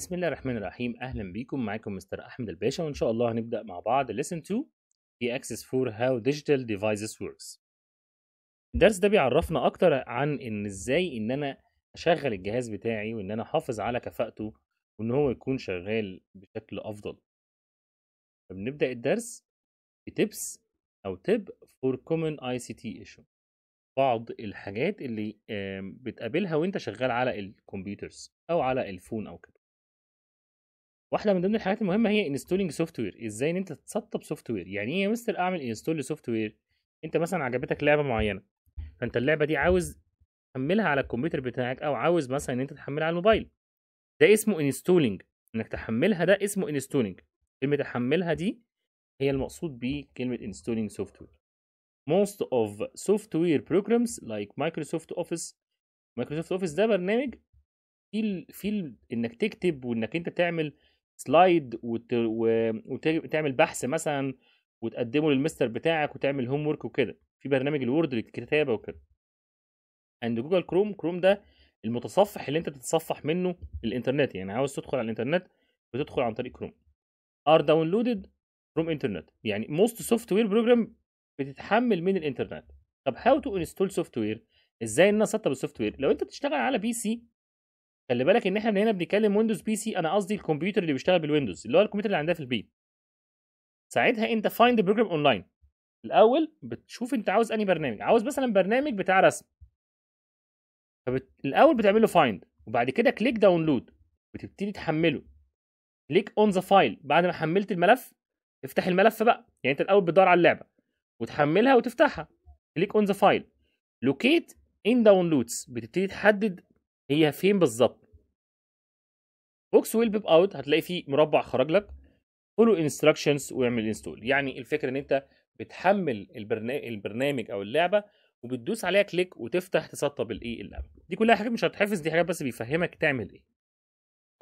بسم الله الرحمن الرحيم اهلا بيكم معاكم مستر احمد الباشا وان شاء الله هنبدا مع بعض ليسن 2 في اكسس فور هاو ديجيتال ديفايسز وركس الدرس ده بيعرفنا اكتر عن ان ازاي ان انا اشغل الجهاز بتاعي وان انا احافظ على كفاءته وان هو يكون شغال بشكل افضل فبنبدا الدرس بتبس او تب فور كومن اي سي تي ايشو بعض الحاجات اللي بتقابلها وانت شغال على الكمبيوترز او على الفون او كده واحده من ضمن الحاجات المهمه هي انستولينج سوفت وير ازاي ان انت تسطب سوفت وير يعني ايه يا مستر اعمل انستول لسوفت وير انت مثلا عجبتك لعبه معينه فانت اللعبه دي عاوز تحملها على الكمبيوتر بتاعك او عاوز مثلا ان انت تحملها على الموبايل ده اسمه انستولينج انك تحملها ده اسمه انستولينج كلمه تحملها دي هي المقصود بيه كلمه انستولينج سوفت وير most of software programs like Microsoft Office Microsoft Office ده برنامج في في انك تكتب وانك انت تعمل سلايد وت... و... وتعمل بحث مثلا وتقدمه للمستر بتاعك وتعمل هوم ورك وكده في برنامج الوورد للكتابه وكده عند جوجل كروم كروم ده المتصفح اللي انت بتتصفح منه الانترنت يعني عاوز تدخل على الانترنت بتدخل عن طريق كروم ار داونلودد فروم انترنت يعني موست سوفت وير بروجرام بتتحمل من الانترنت طب هاو تو انستول سوفت وير ازاي ان انا اسطب السوفت وير لو انت بتشتغل على بي سي خلي بالك ان احنا من هنا بنتكلم ويندوز بي سي انا قصدي الكمبيوتر اللي بيشتغل بالويندوز اللي هو الكمبيوتر اللي عندها في البيت ساعتها انت فايند بروجرام اونلاين الاول بتشوف انت عاوز انهي برنامج عاوز مثلا برنامج بتاع رسم فبت... الاول بتعمل له فايند وبعد كده كليك داونلود بتبتدي تحمله كليك اون ذا فايل بعد ما حملت الملف افتح الملف بقى يعني انت الاول بتدور على اللعبه وتحملها وتفتحها كليك اون ذا فايل لوكيت ان داونلودز بتبتدي تحدد هي فين بالظبط بوكس ويل بيب اوت هتلاقي فيه مربع خرج لك فولو انستراكشنز واعمل انستول يعني الفكره ان انت بتحمل البرنامج او اللعبه وبتدوس عليها كليك وتفتح تسطب الايه اللعبه دي كلها حاجات مش هتحفظ دي حاجات بس بيفهمك تعمل ايه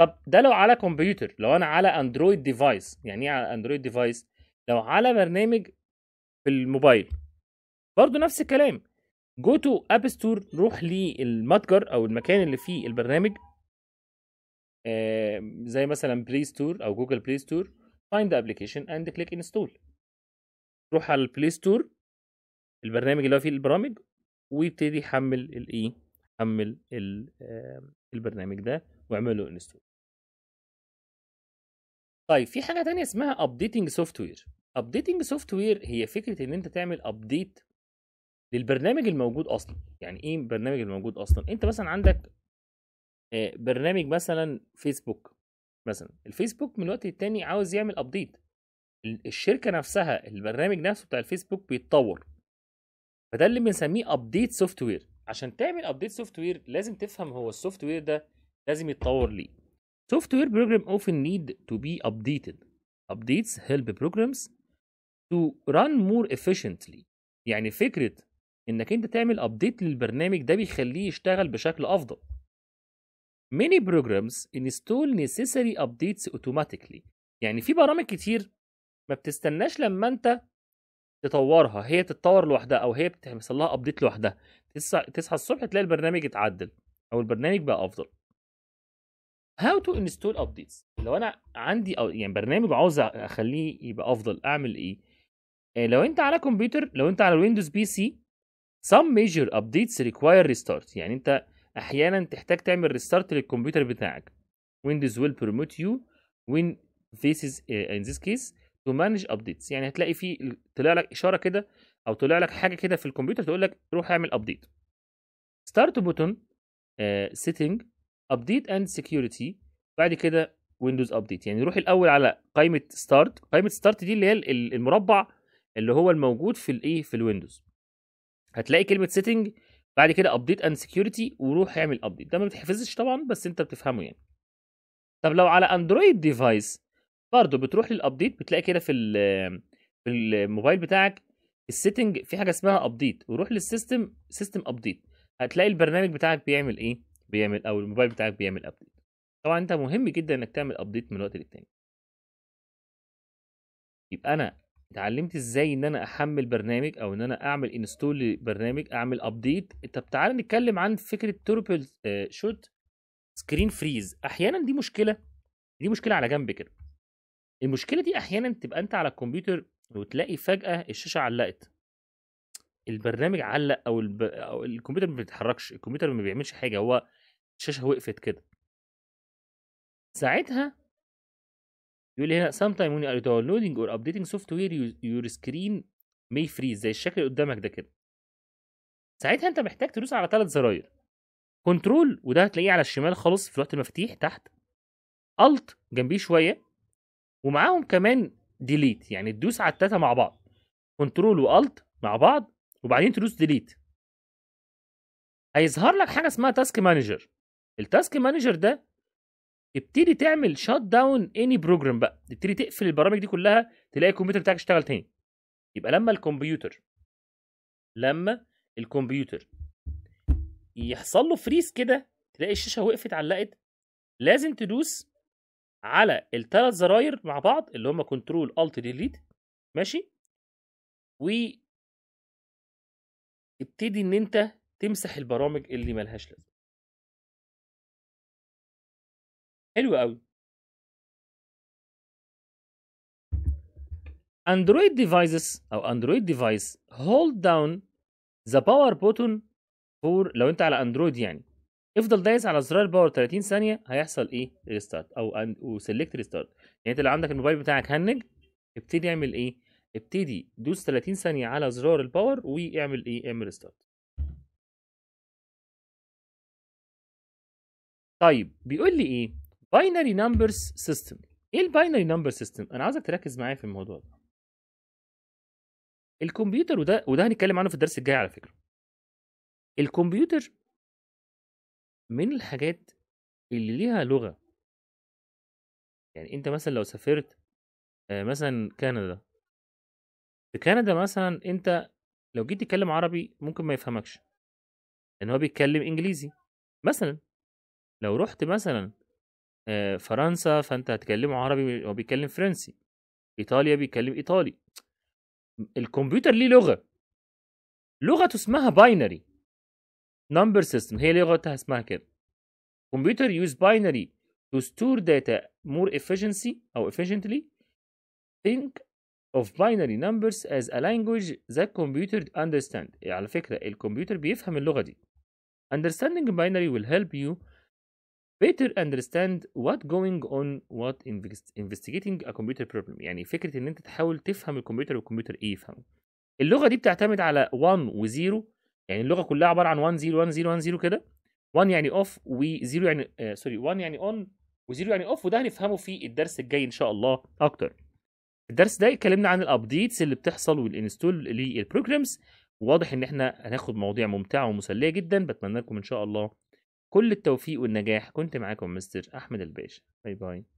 طب ده لو على كمبيوتر لو انا على اندرويد ديفايس يعني ايه على اندرويد ديفايس لو على برنامج في الموبايل برضه نفس الكلام جو تو اب ستور روح للمتجر او المكان اللي فيه البرنامج آه زي مثلا بلاي ستور او جوجل بلاي ستور فايند ذا ابلكيشن اند كليك انستول روح على البلاي ستور البرنامج اللي هو فيه البرامج ويبتدي يحمل الايه حمل البرنامج ده واعمل له انستول طيب في حاجه تانية اسمها ابديتنج سوفت وير ابديتنج سوفت وير هي فكره ان انت تعمل ابديت للبرنامج الموجود اصلا يعني ايه البرنامج الموجود اصلا انت مثلا عندك آه، برنامج مثلا فيسبوك مثلا الفيسبوك من الوقت للتاني عاوز يعمل ابديت الشركه نفسها البرنامج نفسه بتاع الفيسبوك بيتطور فده اللي بنسميه ابديت سوفت وير عشان تعمل ابديت سوفت وير لازم تفهم هو السوفت وير ده لازم يتطور ليه سوفت وير بروجرام اوفن نيد تو بي ابديتد ابديتس هيلب بروجرامز تو ران مور efficiently يعني فكره انك انت تعمل ابديت للبرنامج ده بيخليه يشتغل بشكل افضل many programs install necessary updates automatically يعني في برامج كتير ما بتستناش لما انت تطورها هي تتطور لوحدها او هي بتحصل لها ابديت لوحدها تصحى الصبح تلاقي البرنامج اتعدل او البرنامج بقى افضل how to install updates لو انا عندي أو يعني برنامج عاوز اخليه يبقى افضل اعمل ايه آه، لو انت على كمبيوتر لو انت على ويندوز بي سي some major updates require restart يعني انت احيانا تحتاج تعمل ريستارت للكمبيوتر بتاعك ويندوز will permit you when this is in this case to manage updates يعني هتلاقي في طلع لك اشاره كده او طلع لك حاجه كده في الكمبيوتر تقول لك روح اعمل ابديت ستارت بوتون سيتنج ابديت اند سكيورتي بعد كده ويندوز ابديت يعني روح الاول على قائمه ستارت قائمه ستارت دي اللي هي المربع اللي هو الموجود في الايه في الويندوز هتلاقي كلمه سيتنج بعد كده ابديت اند سكيورتي وروح اعمل ابديت ده ما بتحفظش طبعا بس انت بتفهمه يعني طب لو على اندرويد ديفايس برضه بتروح للابديت بتلاقي كده في في الموبايل بتاعك السيتنج في حاجه اسمها ابديت وروح للسيستم سيستم ابديت هتلاقي البرنامج بتاعك بيعمل ايه بيعمل او الموبايل بتاعك بيعمل ابديت طبعا انت مهم جدا انك تعمل ابديت من وقت للتاني يبقى انا اتعلمت ازاي ان انا احمل برنامج او ان انا اعمل انستول لبرنامج اعمل ابديت طب تعالى نتكلم عن فكره توربل شوت سكرين فريز احيانا دي مشكله دي مشكله على جنب كده المشكله دي احيانا تبقى انت على الكمبيوتر وتلاقي فجاه الشاشه علقت البرنامج علق او, الب... أو الكمبيوتر ما بيتحركش الكمبيوتر ما بيعملش حاجه هو الشاشه وقفت كده ساعتها يقول هنا sometimes when you are downloading or updating software your screen may freeze زي الشكل اللي قدامك ده كده ساعتها انت محتاج تدوس على ثلاث زراير كنترول وده هتلاقيه على الشمال خالص في لوحه المفاتيح تحت الت جنبيه شويه ومعاهم كمان ديليت يعني تدوس على التلاته مع بعض كنترول والت مع بعض وبعدين تدوس ديليت هيظهر لك حاجه اسمها تاسك مانجر التاسك مانجر ده ابتدي تعمل شات داون اني بروجرام بقى تبتدي تقفل البرامج دي كلها تلاقي الكمبيوتر بتاعك اشتغل تاني يبقى لما الكمبيوتر لما الكمبيوتر يحصل له فريز كده تلاقي الشاشه وقفت علقت لازم تدوس على الثلاث زراير مع بعض اللي هم كنترول الت ديليت ماشي و ابتدي ان انت تمسح البرامج اللي ملهاش لازمه حلو قوي اندرويد ديفايسز او اندرويد ديفايس هولد داون ذا باور بوتون فور لو انت على اندرويد يعني افضل دايس على زرار باور 30 ثانيه هيحصل ايه ريستارت او وسلكت ريستارت يعني انت لو عندك الموبايل بتاعك هنج ابتدي اعمل ايه ابتدي دوس 30 ثانيه على زرار الباور واعمل ايه اعمل ريستارت طيب بيقول لي ايه باينري نمبرز سيستم ايه الباينري نمبر سيستم انا عايزك تركز معايا في الموضوع ده الكمبيوتر وده وده هنتكلم عنه في الدرس الجاي على فكره الكمبيوتر من الحاجات اللي ليها لغه يعني انت مثلا لو سافرت آه، مثلا كندا في كندا مثلا انت لو جيت تتكلم عربي ممكن ما يفهمكش لان هو بيتكلم انجليزي مثلا لو رحت مثلا آه، فرنسا فانت هتكلمه عربي هو بيتكلم فرنسي ايطاليا بيتكلم ايطالي الكمبيوتر ليه لغه لغه اسمها باينري نمبر سيستم هي لغتها اسمها كده كمبيوتر يوز باينري تو ستور داتا مور efficiency او efficiently think of binary numbers as a language that computer understand على فكرة الكمبيوتر بيفهم اللغة دي understanding binary will help you better understand what going on what investigating a computer problem يعني فكره ان انت تحاول تفهم الكمبيوتر والكمبيوتر ايه يفهمه اللغه دي بتعتمد على 1 و0 يعني اللغه كلها عباره عن 1 0 1 0 1 0 كده 1 يعني off و0 يعني آه سوري 1 يعني on و0 يعني off وده هنفهمه في الدرس الجاي ان شاء الله اكتر الدرس ده اتكلمنا عن الابديتس اللي بتحصل والانستول للبروجرامز واضح ان احنا هناخد مواضيع ممتعه ومسليه جدا بتمنى لكم ان شاء الله كل التوفيق والنجاح كنت معاكم مستر أحمد الباشا باي باي